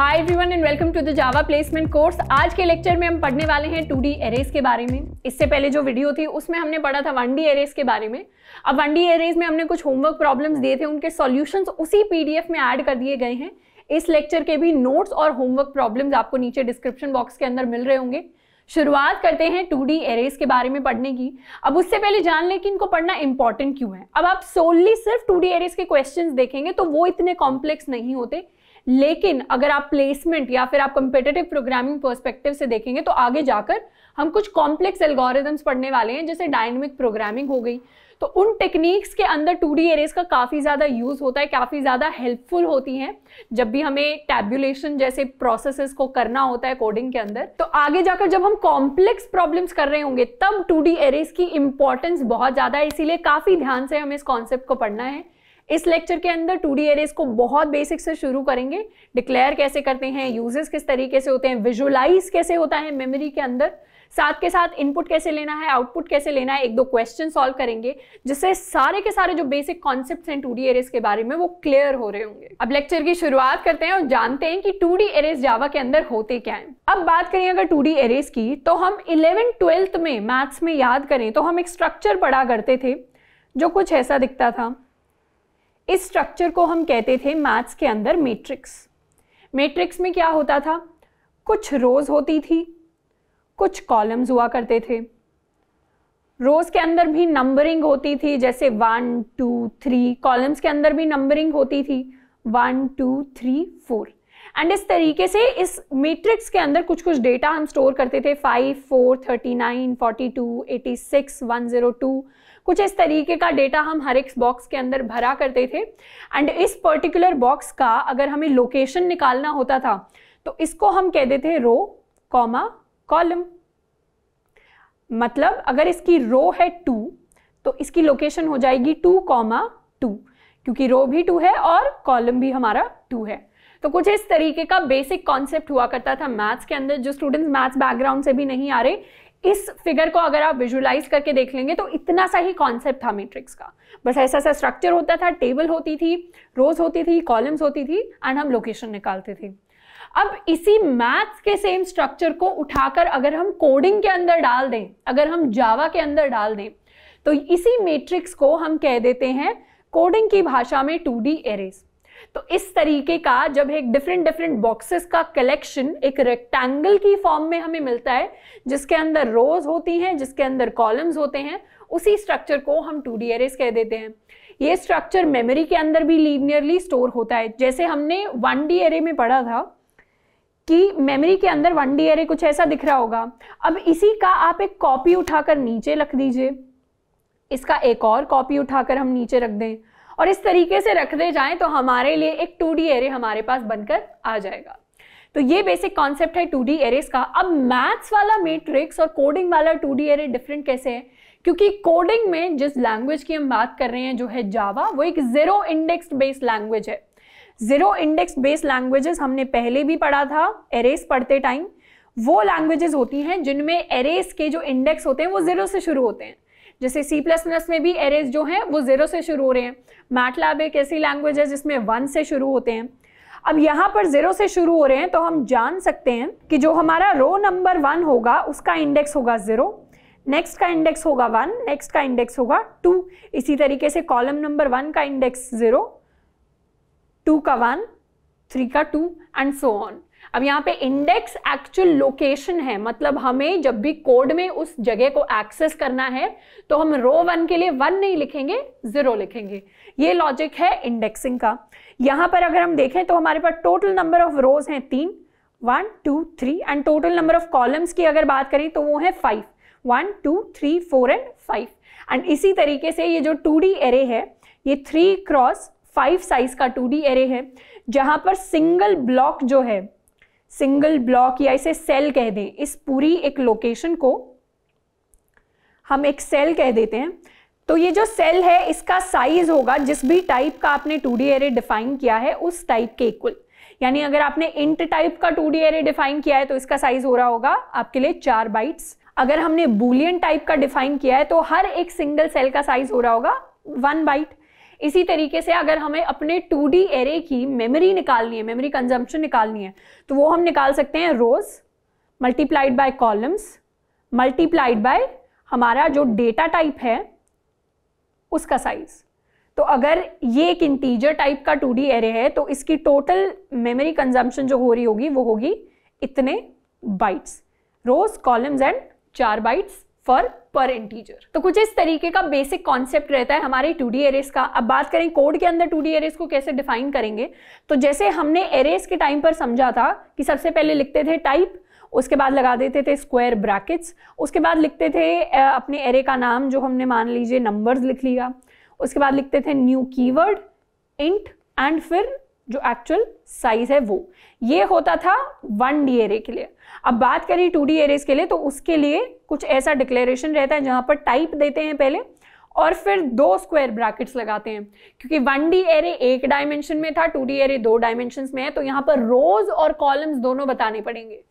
hi everyone and welcome to the Java placement course आज के lecture में हम पढ़ने वाले हैं टू डी एरेज के बारे में इससे पहले जो वीडियो थी उसमें हमने पढ़ा था वन डी एरेज के बारे में अब वन डी एरेज में हमने कुछ होमवर्क प्रॉब्लम्स दिए थे उनके सॉल्यूशंस उसी पीडीएफ में ऐड कर दिए गए हैं इस लेक्चर के भी नोट्स और होमवर्क प्रॉब्लम्स आपको नीचे डिस्क्रिप्शन बॉक्स के अंदर मिल रहे होंगे शुरुआत करते हैं टू डी एरेज के बारे में पढ़ने की अब उससे पहले जान लें कि इनको पढ़ना इंपॉर्टेंट क्यों है अब आप सोलली सिर्फ टू डी एरेज के क्वेश्चन देखेंगे तो वो इतने कॉम्प्लेक्स नहीं होते लेकिन अगर आप प्लेसमेंट या फिर आप कंपेटेटिव प्रोग्रामिंग पर्सपेक्टिव से देखेंगे तो आगे जाकर हम कुछ कॉम्प्लेक्स एल्गोरिदम्स पढ़ने वाले हैं जैसे डायनेमिक प्रोग्रामिंग हो गई तो उन टेक्निक्स के अंदर टू डी एरेज का काफ़ी ज़्यादा यूज़ होता है काफ़ी ज़्यादा हेल्पफुल होती हैं जब भी हमें टैब्यूलेशन जैसे प्रोसेसेस को करना होता है कोडिंग के अंदर तो आगे जाकर जब हम कॉम्प्लेक्स प्रॉब्लम्स कर रहे होंगे तब टू डी एरेज की इंपॉर्टेंस बहुत ज़्यादा है इसीलिए काफ़ी ध्यान से हमें इस कॉन्सेप्ट को पढ़ना है इस लेक्चर के अंदर टू डी एरेज को बहुत बेसिक से शुरू करेंगे डिक्लेयर कैसे करते हैं यूजेस किस तरीके से होते हैं विजुअलाइज कैसे होता है मेमोरी के अंदर साथ के साथ इनपुट कैसे लेना है आउटपुट कैसे लेना है एक दो क्वेश्चन सॉल्व करेंगे जिससे सारे के सारे जो बेसिक कॉन्सेप्ट हैं टू डी एरेज के बारे में वो क्लियर हो रहे होंगे अब लेक्चर की शुरुआत करते हैं और जानते हैं कि टू डी एरेज जावा के अंदर होते क्या है अब बात करें अगर टू डी एरेज की तो हम इलेवन ट्वेल्थ में मैथ्स में याद करें तो हम एक स्ट्रक्चर पढ़ा करते थे जो कुछ ऐसा दिखता था इस स्ट्रक्चर को हम कहते थे मैथ्स के अंदर मैट्रिक्स मैट्रिक्स में क्या होता था कुछ रोज होती थी कुछ कॉलम्स हुआ करते थे रोज के अंदर भी नंबरिंग होती थी जैसे वन टू थ्री कॉलम्स के अंदर भी नंबरिंग होती थी one two three four and इस तरीके से इस मैट्रिक्स के अंदर कुछ कुछ डेटा हम स्टोर करते थे five four thirty nine forty two eighty six one zero two कुछ इस तरीके का डेटा हम हर एक बॉक्स के अंदर भरा करते थे एंड इस पर्टिकुलर बॉक्स का अगर हमें लोकेशन निकालना होता था तो इसको हम कहते थे रो कॉमा कॉलम मतलब अगर इसकी रो है टू तो इसकी लोकेशन हो जाएगी टू कॉमा टू क्योंकि रो भी टू है और कॉलम भी हमारा टू है तो कुछ इस तरीके का बेसिक कॉन्सेप्ट हुआ करता था मैथ्स के अंदर जो स्टूडेंट्स मैथ्स बैकग्राउंड से भी नहीं आ रहे इस फिगर को अगर आप विजुअलाइज करके देख लेंगे तो इतना सा ही कॉन्सेप्ट था मैट्रिक्स का बस ऐसा सा स्ट्रक्चर होता था टेबल होती थी रोज होती थी कॉलम्स होती थी एंड हम लोकेशन निकालते थे अब इसी मैथ्स के सेम स्ट्रक्चर को उठाकर अगर हम कोडिंग के अंदर डाल दें अगर हम जावा के अंदर डाल दें तो इसी मैट्रिक्स को हम कह देते हैं कोडिंग की भाषा में टू डी एरेज तो इस तरीके का जब एक डिफरेंट डिफरेंट बॉक्सेस का कलेक्शन एक रेक्टेंगल की फॉर्म में हमें मिलता है जिसके अंदर रोज होती हैं जिसके अंदर कॉलम्स होते हैं उसी स्ट्रक्चर को हम टू डी कह देते हैं ये स्ट्रक्चर मेमोरी के अंदर भी लीनियरली स्टोर होता है जैसे हमने वन डी एरे में पढ़ा था कि मेमोरी के अंदर वन डी एरे कुछ ऐसा दिख रहा होगा अब इसी का आप एक कॉपी उठाकर नीचे रख दीजिए इसका एक और कॉपी उठाकर हम नीचे रख दें और इस तरीके से रखते जाएं तो हमारे लिए एक टू एरे हमारे पास बनकर आ जाएगा तो ये बेसिक कॉन्सेप्ट है टू डी एरेस का अब मैथ्स वाला मेट्रिक्स और कोडिंग वाला टू डी एरे डिफरेंट कैसे है क्योंकि कोडिंग में जिस लैंग्वेज की हम बात कर रहे हैं जो है जावा वो एक जीरो इंडेक्स बेस्ड लैंग्वेज है जीरो इंडेक्स बेस्ड लैंग्वेजेस हमने पहले भी पढ़ा था एरेस पढ़ते टाइम वो लैंग्वेजेस होती हैं जिनमें एरेस के जो इंडेक्स होते हैं वो जीरो से शुरू होते हैं जैसे सी प्लस प्लस में भी एरेज जो हैं वो ज़ीरो से शुरू हो रहे हैं मैटलैब एक ऐसी लैंग्वेज है जिसमें वन से शुरू होते हैं अब यहाँ पर ज़ीरो से शुरू हो रहे हैं तो हम जान सकते हैं कि जो हमारा रो नंबर वन होगा उसका इंडेक्स होगा ज़ीरो नेक्स्ट का इंडेक्स होगा वन नेक्स्ट का इंडेक्स होगा टू इसी तरीके से कॉलम नंबर वन का इंडेक्स ज़ीरो टू का वन थ्री का टू एंड सो ऑन अब यहाँ पे इंडेक्स एक्चुअल लोकेशन है मतलब हमें जब भी कोड में उस जगह को एक्सेस करना है तो हम रो वन के लिए वन नहीं लिखेंगे जीरो लिखेंगे ये लॉजिक है इंडेक्सिंग का यहाँ पर अगर हम देखें तो हमारे पास टोटल नंबर ऑफ रोज हैं तीन one two three and total number of columns की अगर बात करें तो वो है five one two three four and five and इसी तरीके से ये जो टू डी एरे है ये थ्री क्रॉस फाइव साइज का टू डी एरे है जहां पर सिंगल ब्लॉक जो है सिंगल ब्लॉक या इसे सेल कह दें इस पूरी एक लोकेशन को हम एक सेल कह देते हैं तो ये जो सेल है इसका साइज होगा जिस भी टाइप का आपने टू डी एरे डिफाइन किया है उस टाइप के इक्वल यानी अगर आपने इंट टाइप का टू डी एरे डिफाइन किया है तो इसका साइज हो रहा होगा आपके लिए चार बाइट्स अगर हमने बुलियन टाइप का डिफाइन किया है तो हर एक सिंगल सेल का साइज हो रहा होगा वन बाइट इसी तरीके से अगर हमें अपने टू डी एरे की मेमोरी निकालनी है मेमोरी कंजम्पशन निकालनी है तो वो हम निकाल सकते हैं rows multiplied by columns multiplied by हमारा जो डेटा टाइप है उसका साइज तो अगर ये एक इंटीजर टाइप का टू डी एरे है तो इसकी टोटल मेमोरी कंजम्पशन जो हो रही होगी वो होगी इतने बाइट्स रोज कॉलम्स एंड चार बाइट्स फॉर पर इंटीजर तो कुछ इस तरीके का बेसिक कॉन्सेप्ट रहता है हमारे टू डी एरेस का अब बात करें कोड के अंदर टू डी एरेस को कैसे डिफाइन करेंगे तो जैसे हमने एरेस के टाइम पर समझा था कि सबसे पहले लिखते थे टाइप उसके बाद लगा देते थे स्क्वायर ब्रैकेट्स उसके बाद लिखते थे अपने एरे का नाम जो हमने मान लीजिए नंबर्स लिख लिया उसके बाद लिखते थे न्यू कीवर्ड इंट एंड फिर जो एक्चुअल साइज है वो ये होता था वन डी एरे के लिए अब बात करें टू डी एरेज के लिए तो उसके लिए कुछ ऐसा डिक्लेरेशन रहता है जहां पर टाइप देते हैं पहले और फिर दो स्क्वायर ब्रैकेट्स लगाते हैं क्योंकि वन डी एरे एक डायमेंशन में था टू डी एरे दो डायमेंशन में है तो यहां पर रोज और कॉलम्स दोनों बताने पड़ेंगे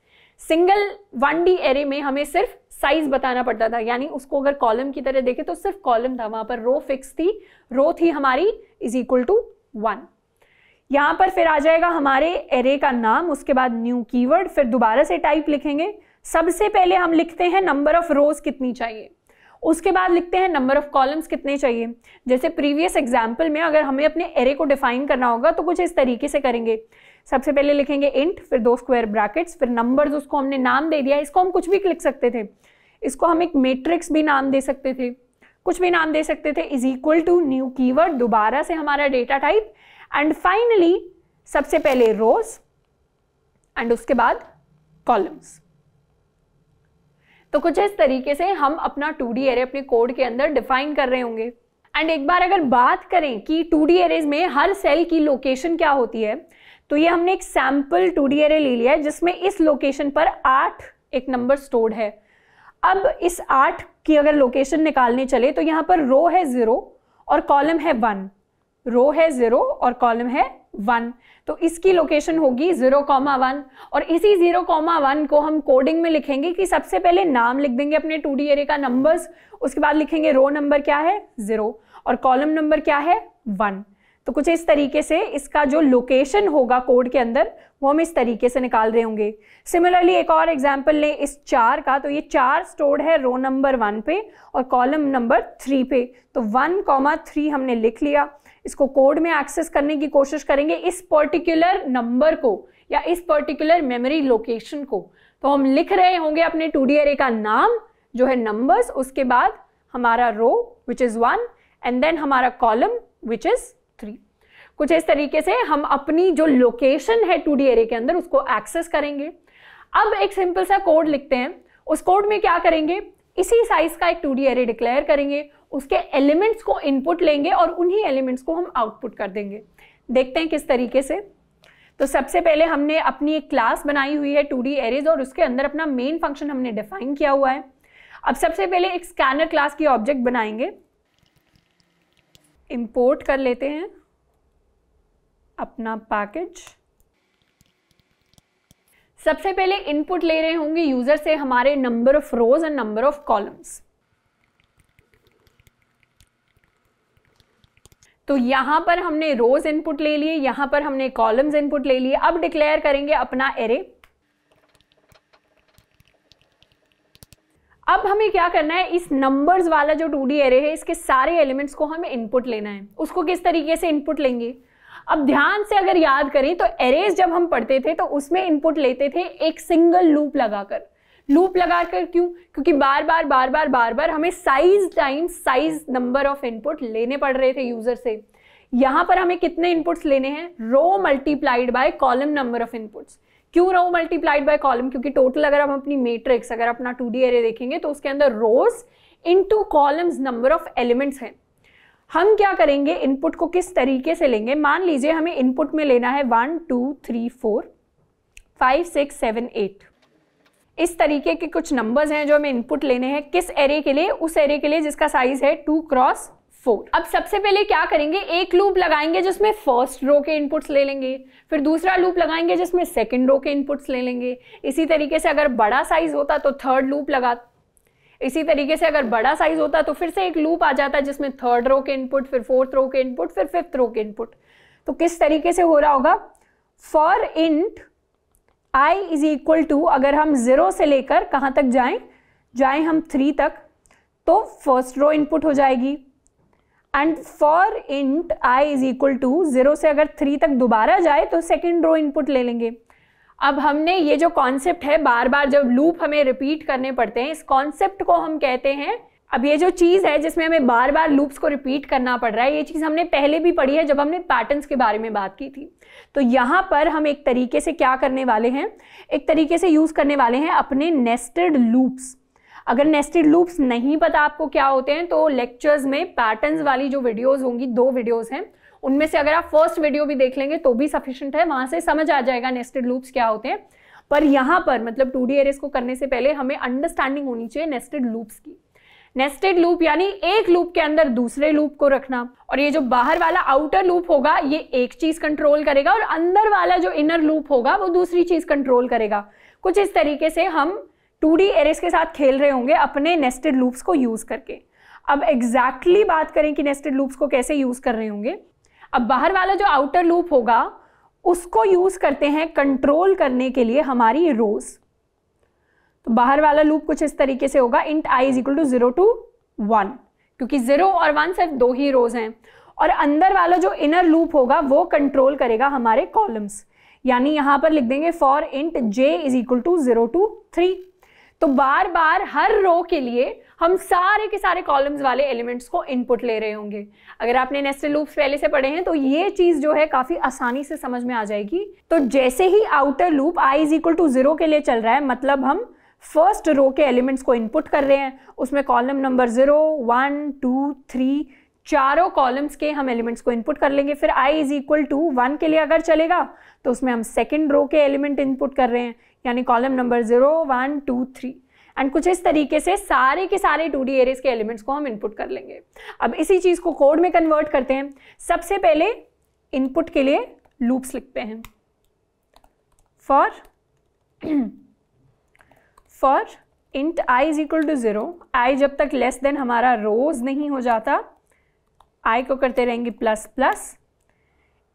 सिंगल वन डी एरे में हमें सिर्फ साइज बताना पड़ता था यानी उसको अगर कॉलम की तरह देखें तो सिर्फ कॉलम था वहां पर रो फिक्स थी रो थी हमारी इज इक्वल टू वन यहां पर फिर आ जाएगा हमारे एरे का नाम उसके बाद न्यू कीवर्ड फिर दोबारा से टाइप लिखेंगे सबसे पहले हम लिखते हैं नंबर ऑफ रोज कितनी चाहिए उसके बाद लिखते हैं नंबर ऑफ कॉलम्स कितने चाहिए जैसे प्रीवियस एग्जाम्पल में अगर हमें अपने एरे को डिफाइन करना होगा तो कुछ इस तरीके से करेंगे सबसे पहले लिखेंगे इंट फिर दो स्क्वायर ब्रैकेट्स फिर नंबर्स उसको हमने नाम दे दिया इसको हम कुछ भी लिख सकते थे इसको हम एक मेट्रिक्स भी नाम दे सकते थे कुछ भी नाम दे सकते थे is equal to new keyword दोबारा से हमारा डेटा टाइप एंड फाइनली सबसे पहले रोज एंड उसके बाद कॉलम्स तो कुछ इस तरीके से हम अपना टू डी एरे अपने कोड के अंदर डिफाइन कर रहे होंगे एंड एक बार अगर बात करें कि टू डी एरेज में हर सेल की लोकेशन क्या होती है तो ये हमने एक सैम्पल टू डी एरे ले लिया है जिसमें इस लोकेशन पर आठ एक नंबर स्टोर्ड है अब इस आठ की अगर लोकेशन निकालने चले तो यहां पर रो है ज़ीरो और कॉलम है वन रो है जीरो और कॉलम है वन तो इसकी लोकेशन होगी जीरो कॉमा वन और इसी जीरो कॉमा वन को हम कोडिंग में लिखेंगे कि सबसे पहले नाम लिख देंगे अपने टू डी एरे का नंबर्स उसके बाद लिखेंगे रो नंबर क्या है जीरो और कॉलम नंबर क्या है वन तो कुछ इस तरीके से इसका जो लोकेशन होगा कोड के अंदर वो हम इस तरीके से निकाल रहे होंगे सिमिलरली एक और एग्जाम्पल लें इस चार का तो ये चार स्टोर्ड है रो नंबर वन पे और कॉलम नंबर थ्री पे तो वन कॉमा थ्री हमने लिख लिया इसको कोड में एक्सेस करने की कोशिश करेंगे इस पर्टिकुलर नंबर को या इस पर्टिकुलर मेमोरी लोकेशन को तो हम लिख रहे होंगे अपने टू डी एरे का नाम जो है नंबर्स उसके बाद हमारा row which is one and then हमारा कॉलम विच इज़ थ्री कुछ इस तरीके से हम अपनी जो लोकेशन है टू डी एरे के अंदर उसको एक्सेस करेंगे अब एक सिंपल सा कोड लिखते हैं उस कोड में क्या करेंगे इसी साइज का एक टू डी एरे डिक्लेयर करेंगे उसके एलिमेंट्स को इनपुट लेंगे और उन्हीं एलिमेंट्स को हम आउटपुट कर देंगे देखते हैं किस तरीके से तो सबसे पहले हमने अपनी एक क्लास बनाई हुई है टू डी एरेज और उसके अंदर अपना मेन फंक्शन हमने डिफाइन किया हुआ है अब सबसे पहले एक स्कैनर क्लास की ऑब्जेक्ट बनाएंगे इंपोर्ट कर लेते हैं अपना पैकेज सबसे पहले इनपुट ले रहे होंगे यूज़र से हमारे number of rows and number of columns तो यहां पर हमने रोज इनपुट ले लिए यहां पर हमने कॉलम्स इनपुट ले लिए अब डिक्लेयर करेंगे अपना एरे अब हमें क्या करना है इस नंबर्स वाला जो टू डी एरे है इसके सारे एलिमेंट्स को हमें इनपुट लेना है उसको किस तरीके से इनपुट लेंगे अब ध्यान से अगर याद करें तो एरेज जब हम पढ़ते थे तो उसमें इनपुट लेते थे एक सिंगल लूप लगाकर लूप लगा कर क्यों क्योंकि बार बार बार बार बार बार हमें size time size number of input लेने पड़ रहे थे यूजर से यहां पर हमें कितने इनपुट्स लेने हैं row multiplied by column number of inputs क्यों रो मल्टीप्लाइड बाय कॉलम क्योंकि टोटल अगर हम अपनी मेट्रिक्स अगर अपना टू डी एरे देखेंगे तो उसके अंदर rows into columns number of elements हैं हम क्या करेंगे इनपुट को किस तरीके से लेंगे मान लीजिए हमें इनपुट में लेना है one two three four five six seven eight इस तरीके के कुछ नंबर्स हैं जो हमें इनपुट लेने हैं किस एरे के लिए उस एरे के लिए जिसका साइज है टू क्रॉस फोर अब सबसे पहले क्या करेंगे एक लूप लगाएंगे जिसमें फर्स्ट रो के इनपुट्स ले लेंगे फिर दूसरा लूप लगाएंगे जिसमें सेकंड रो के इनपुट्स ले लेंगे इसी तरीके से अगर बड़ा साइज होता तो थर्ड लूप लगा इसी तरीके से अगर बड़ा साइज होता तो फिर से एक लूप आ जाता जिसमें थर्ड रो के इनपुट फिर फोर्थ रो के इनपुट फिर फिफ्थ रो के इनपुट तो किस तरीके से हो रहा होगा for int i is equal to अगर हम ज़ीरो से लेकर कहाँ तक जाएं जाएं हम थ्री तक तो फर्स्ट रो इनपुट हो जाएगी and for int i is equal to zero से अगर थ्री तक दोबारा जाए तो सेकेंड रो इनपुट ले लेंगे अब हमने ये जो कॉन्सेप्ट है बार बार जब लूप हमें रिपीट करने पड़ते हैं इस कॉन्सेप्ट को हम कहते हैं अब ये जो चीज़ है जिसमें हमें बार बार लूप्स को रिपीट करना पड़ रहा है ये चीज़ हमने पहले भी पढ़ी है जब हमने पैटर्न्स के बारे में बात की थी तो यहां पर हम एक तरीके से क्या करने वाले हैं एक तरीके से यूज़ करने वाले हैं अपने नेस्टेड लूप्स अगर नेस्टेड लूप्स नहीं पता आपको क्या होते हैं तो लेक्चर्स में पैटर्न्स वाली जो वीडियोस होंगी दो वीडियोस हैं उनमें से अगर आप फर्स्ट वीडियो भी देख लेंगे तो भी सफिशियंट है वहां से समझ आ जाएगा नेस्टेड लूप्स क्या होते हैं पर यहां पर मतलब टू डी को करने से पहले हमें अंडरस्टैंडिंग होनी चाहिए नेस्टेड लूप्स की नेस्टेड लूप यानी एक लूप के अंदर दूसरे लूप को रखना और ये जो बाहर वाला आउटर लूप होगा ये एक चीज कंट्रोल करेगा और अंदर वाला जो इनर लूप होगा वो दूसरी चीज कंट्रोल करेगा कुछ इस तरीके से हम टू डी एरेस के साथ खेल रहे होंगे अपने नेस्टेड लूप्स को यूज करके अब एग्जैक्टली exactly बात करें कि नेस्टेड लूप्स को कैसे यूज कर रहे होंगे अब बाहर वाला जो आउटर लूप होगा उसको यूज करते हैं कंट्रोल करने के लिए हमारी रोज़ तो बाहर वाला लूप कुछ इस तरीके से होगा int i is equal to zero to one क्योंकि जीरो और वन सिर्फ दो ही रोज हैं और अंदर वाला जो इनर लूप होगा वो कंट्रोल करेगा हमारे कॉलम्स यानी यहां पर लिख देंगे for int j is equal to zero to three तो बार बार हर रो के लिए हम सारे के सारे कॉलम्स वाले एलिमेंट्स को इनपुट ले रहे होंगे अगर आपने नेस्टेड लूप्स पहले से पढ़े हैं तो ये चीज़ जो है काफ़ी आसानी से समझ में आ जाएगी तो जैसे ही outer loop i is equal to zero के लिए चल रहा है मतलब हम फर्स्ट रो के एलिमेंट्स को इनपुट कर रहे हैं उसमें column number zero one two three चारों कॉलम्स के हम एलिमेंट्स को इनपुट कर लेंगे फिर i is equal to one के लिए अगर चलेगा तो उसमें हम सेकेंड रो के एलिमेंट इनपुट कर रहे हैं यानी column number zero one two three and कुछ इस तरीके से सारे के सारे टू डी एरेज के एलिमेंट्स को हम इनपुट कर लेंगे अब इसी चीज़ को कोड में कन्वर्ट करते हैं सबसे पहले इनपुट के लिए लूप्स लिखते हैं for for int i is equal to zero i जब तक लेस देन हमारा रोज नहीं हो जाता आई को करते रहेंगे plus plus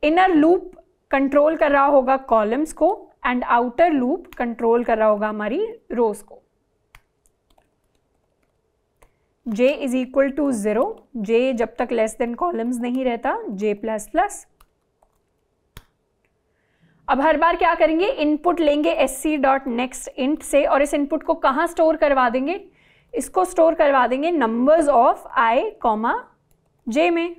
inner loop control कर रहा होगा कॉलम्स को एंड आउटर लूप कंट्रोल कर रहा होगा हमारी रोज को j is equal to zero j जब तक लेस देन कॉलम्स नहीं रहता जे प्लस प्लस अब हर बार क्या करेंगे इनपुट लेंगे S C dot next int से और इस इनपुट को कहाँ स्टोर करवा देंगे इसको स्टोर करवा देंगे numbers of i comma j में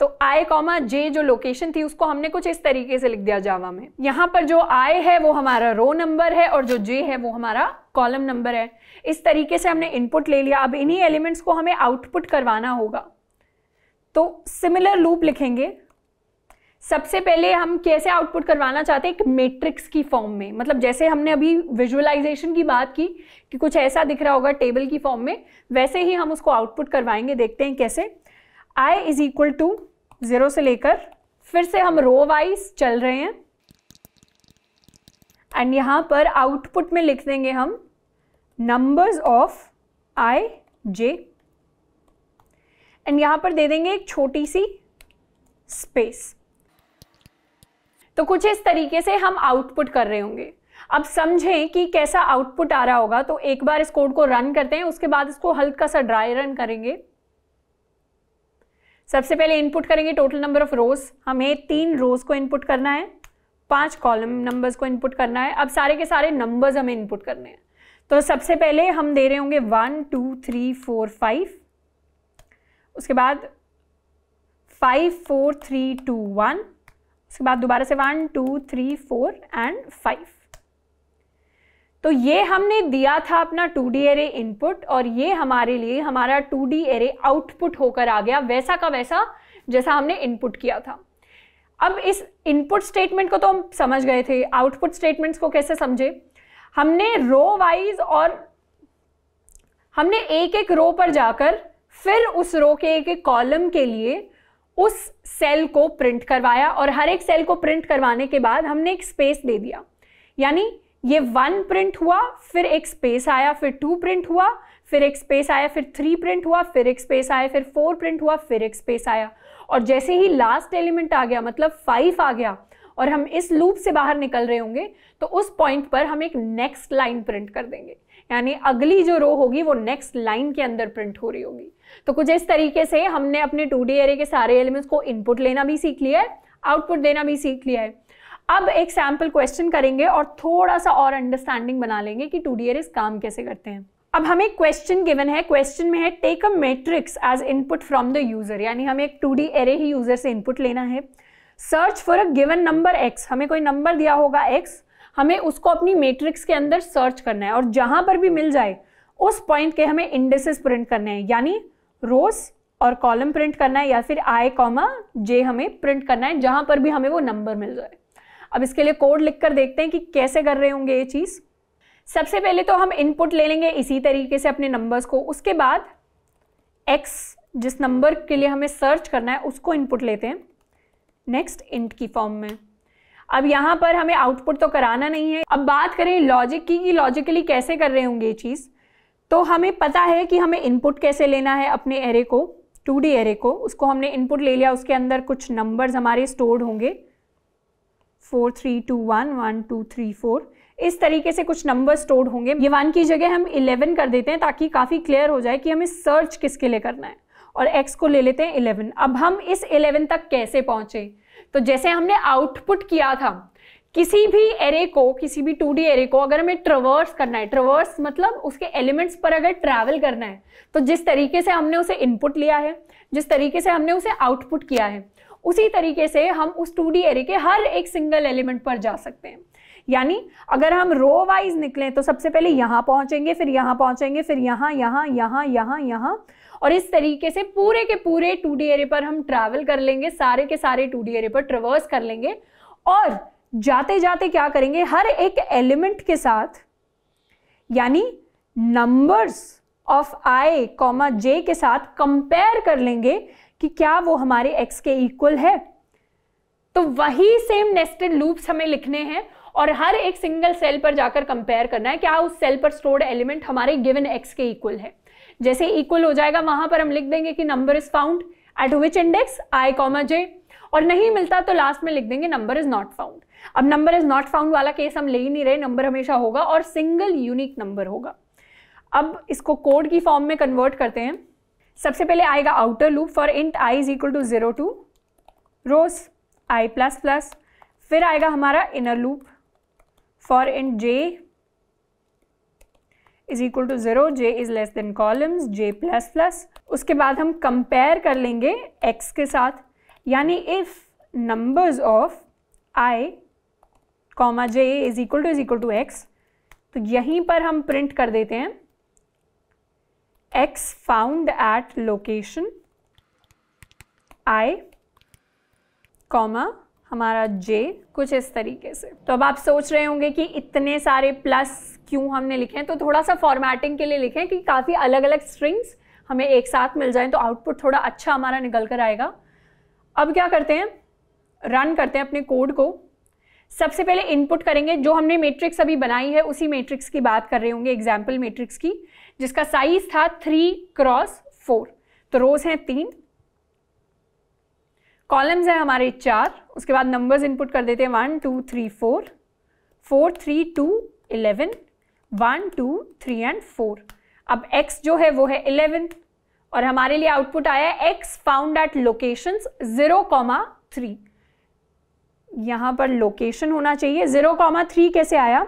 तो आई कॉमा जे जो लोकेशन थी उसको हमने कुछ इस तरीके से लिख दिया जावा में यहाँ पर जो आई है वो हमारा रो नंबर है और जो जे है वो हमारा कॉलम नंबर है इस तरीके से हमने इनपुट ले लिया अब इन्हीं एलिमेंट्स को हमें आउटपुट करवाना होगा तो सिमिलर लूप लिखेंगे सबसे पहले हम कैसे आउटपुट करवाना चाहते हैं एक मैट्रिक्स की फॉर्म में मतलब जैसे हमने अभी विजुअलाइजेशन की बात की कि कुछ ऐसा दिख रहा होगा टेबल की फॉर्म में वैसे ही हम उसको आउटपुट करवाएंगे देखते हैं कैसे i is equal to zero से लेकर फिर से हम रो वाइज चल रहे हैं एंड यहां पर आउटपुट में लिख देंगे हम numbers of i j and यहां पर दे देंगे एक छोटी सी स्पेस तो कुछ इस तरीके से हम आउटपुट कर रहे होंगे अब समझें कि कैसा आउटपुट आ रहा होगा तो एक बार इस कोड को रन करते हैं उसके बाद इसको हल्का सा ड्राई रन करेंगे सबसे पहले इनपुट करेंगे टोटल नंबर ऑफ रोज हमें तीन रोज को इनपुट करना है पांच कॉलम नंबर्स को इनपुट करना है अब सारे के सारे नंबर्स हमें इनपुट करने हैं तो सबसे पहले हम दे रहे होंगे one two three four five उसके बाद five four three two one इसके बाद दोबारा से one two three four and five तो ये हमने दिया था अपना टू डी एरे इनपुट और ये हमारे लिए हमारा टू डी एरे आउटपुट होकर आ गया वैसा का वैसा जैसा हमने इनपुट किया था अब इस इनपुट स्टेटमेंट को तो हम समझ गए थे आउटपुट स्टेटमेंट्स को कैसे समझे हमने रो वाइज और हमने एक एक रो पर जाकर फिर उस रो के एक एक कॉलम के लिए उस सेल को प्रिंट करवाया और हर एक सेल को प्रिंट करवाने के बाद हमने एक स्पेस दे दिया यानी ये वन प्रिंट हुआ फिर एक स्पेस आया फिर टू प्रिंट हुआ फिर एक स्पेस आया फिर थ्री प्रिंट हुआ फिर एक स्पेस आया फिर फोर प्रिंट हुआ फिर एक स्पेस आया और जैसे ही लास्ट एलिमेंट आ गया मतलब फाइव आ गया और हम इस लूप से बाहर निकल रहे होंगे तो उस पॉइंट पर हम एक नेक्स्ट लाइन प्रिंट कर देंगे यानी अगली जो रो होगी वो नेक्स्ट लाइन के अंदर प्रिंट हो रही होगी तो कुछ इस तरीके से हमने अपने टू डी एरे के सारे एलिमेंट्स को इनपुट लेना भी सीख लिया है आउटपुट देना भी सीख लिया है अब एक सैम्पल क्वेश्चन करेंगे और थोड़ा सा और अंडरस्टैंडिंग बना लेंगे कि टू डी एरेज काम कैसे करते हैं अब हमें क्वेश्चन गिवन है क्वेश्चन में है take a matrix as input from the user यानी हमें एक टू डी एरे ही यूजर से इनपुट लेना है search for a given number x हमें कोई नंबर दिया होगा एक्स हमें उसको अपनी मेट्रिक्स के अंदर सर्च करना है और जहां पर भी मिल जाए उस पॉइंट के हमें इंडेसेस प्रिंट करने हैं यानी रोज और कॉलम प्रिंट करना है या फिर आई कॉमा जे हमें प्रिंट करना है जहां पर भी हमें वो नंबर मिल जाए अब इसके लिए कोड लिख कर देखते हैं कि कैसे कर रहे होंगे ये चीज़ सबसे पहले तो हम इनपुट ले लेंगे इसी तरीके से अपने नंबर्स को उसके बाद एक्स जिस नंबर के लिए हमें सर्च करना है उसको इनपुट लेते हैं नेक्स्ट इंट की फॉर्म में अब यहाँ पर हमें आउटपुट तो कराना नहीं है अब बात करें लॉजिक की कि लॉजिकली कैसे कर रहे होंगे ये चीज़ तो हमें पता है कि हमें इनपुट कैसे लेना है अपने एरे को टू डी एरे को उसको हमने इनपुट ले लिया उसके अंदर कुछ नंबर्स हमारे स्टोर्ड होंगे four three two one one two three four इस तरीके से कुछ नंबर स्टोर्ड होंगे ये वन की जगह हम इलेवन कर देते हैं ताकि काफ़ी क्लियर हो जाए कि हमें सर्च किसके लिए करना है और एक्स को ले लेते हैं इलेवन अब हम इस इलेवन तक कैसे पहुँचें तो जैसे हमने आउटपुट किया था किसी भी एरे को किसी भी टू एरे को अगर हमें ट्रवर्स करना है ट्रवर्स मतलब उसके एलिमेंट्स पर अगर ट्रैवल करना है तो जिस तरीके से हमने उसे इनपुट लिया है जिस तरीके से हमने उसे आउटपुट किया है उसी तरीके से हम उस टू एरे के हर एक सिंगल एलिमेंट पर जा सकते हैं यानी अगर हम रो वाइज निकलें तो सबसे पहले यहाँ पहुँचेंगे फिर यहाँ पहुँचेंगे फिर यहाँ यहाँ यहाँ यहाँ यहाँ और इस तरीके से पूरे के पूरे टू एरे पर हम ट्रैवल कर लेंगे सारे के सारे टू डी एरे पर ट्रवर्स कर लेंगे और जाते जाते क्या करेंगे हर एक एलिमेंट के साथ यानी numbers of i comma j के साथ कंपेयर कर लेंगे कि क्या वो हमारे एक्स के इक्वल है तो वही सेम नेस्टेड लूप्स हमें लिखने हैं और हर एक सिंगल सेल पर जाकर कंपेयर करना है क्या उस सेल पर स्टोर्ड एलिमेंट हमारे गिवन एक्स के इक्वल है जैसे इक्वल हो जाएगा वहां पर हम लिख देंगे कि number is found at which index i comma j और नहीं मिलता तो लास्ट में लिख देंगे नंबर इज नॉट फाउंड अब नंबर इज नॉट फाउंड वाला केस हम ले ही नहीं रहे नंबर हमेशा होगा और सिंगल यूनिक नंबर होगा अब इसको कोड की फॉर्म में कन्वर्ट करते हैं सबसे पहले आएगा outer loop for int i is equal to zero to rows i plus plus फिर आएगा हमारा inner loop for int j is equal to zero j is less than columns j plus plus उसके बाद हम compare कर लेंगे x के साथ यानी if numbers of i comma j is equal to is equal to x तो यहीं पर हम प्रिंट कर देते हैं x found at location i comma हमारा जे कुछ इस तरीके से तो अब आप सोच रहे होंगे कि इतने सारे प्लस क्यों हमने लिखे हैं तो थोड़ा सा फॉर्मेटिंग के लिए लिखें कि काफ़ी अलग अलग स्ट्रिंग्स हमें एक साथ मिल जाए तो आउटपुट थोड़ा अच्छा हमारा निकल कर आएगा अब क्या करते हैं रन करते हैं अपने कोड को सबसे पहले इनपुट करेंगे जो हमने मैट्रिक्स अभी बनाई है उसी मैट्रिक्स की बात कर रहे होंगे एग्जाम्पल मैट्रिक्स की जिसका साइज था थ्री क्रॉस फोर तो रोज हैं तीन कॉलम्स हैं हमारे चार उसके बाद नंबर्स इनपुट कर देते हैं one two three four four three two eleven one two three and four अब x जो है वो है इलेवन और हमारे लिए आउटपुट आया है x found at location zero comma three यहां पर लोकेशन होना चाहिए जीरो कॉमा थ्री कैसे आया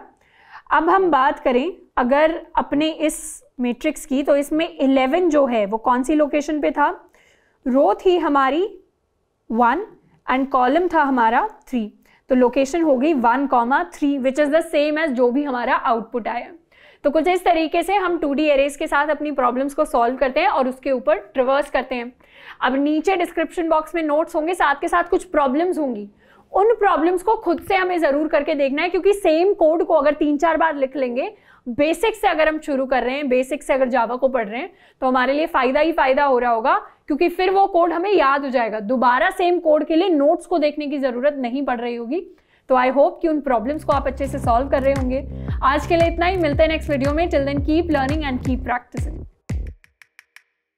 अब हम बात करें अगर अपने इस मैट्रिक्स की तो इसमें इलेवन जो है वो कौन सी लोकेशन पे था रो थी हमारी वन एंड कॉलम था हमारा थ्री तो लोकेशन गई one comma three which is the same as जो भी हमारा आउटपुट आया तो कुछ इस तरीके से हम टू डी एरेज के साथ अपनी प्रॉब्लम्स को सॉल्व करते हैं और उसके ऊपर ट्रिवर्स करते हैं अब नीचे डिस्क्रिप्शन बॉक्स में नोट्स होंगे साथ के साथ कुछ प्रॉब्लम्स होंगी उन प्रॉब्लम्स को खुद से हमें ज़रूर करके देखना है क्योंकि सेम कोड को अगर तीन चार बार लिख लेंगे बेसिक से अगर हम शुरू कर रहे हैं बेसिक से अगर जावा को पढ़ रहे हैं तो हमारे लिए फायदा ही फायदा हो रहा होगा क्योंकि फिर वो कोड हमें याद हो जाएगा दोबारा सेम कोड के लिए नोट्स को देखने की जरूरत नहीं पड़ रही होगी तो आई होप कि उन प्रॉब्लम्स को आप अच्छे से सॉल्व कर रहे होंगे आज के लिए इतना ही मिलते हैं नेक्स्ट वीडियो में till then keep learning and keep practising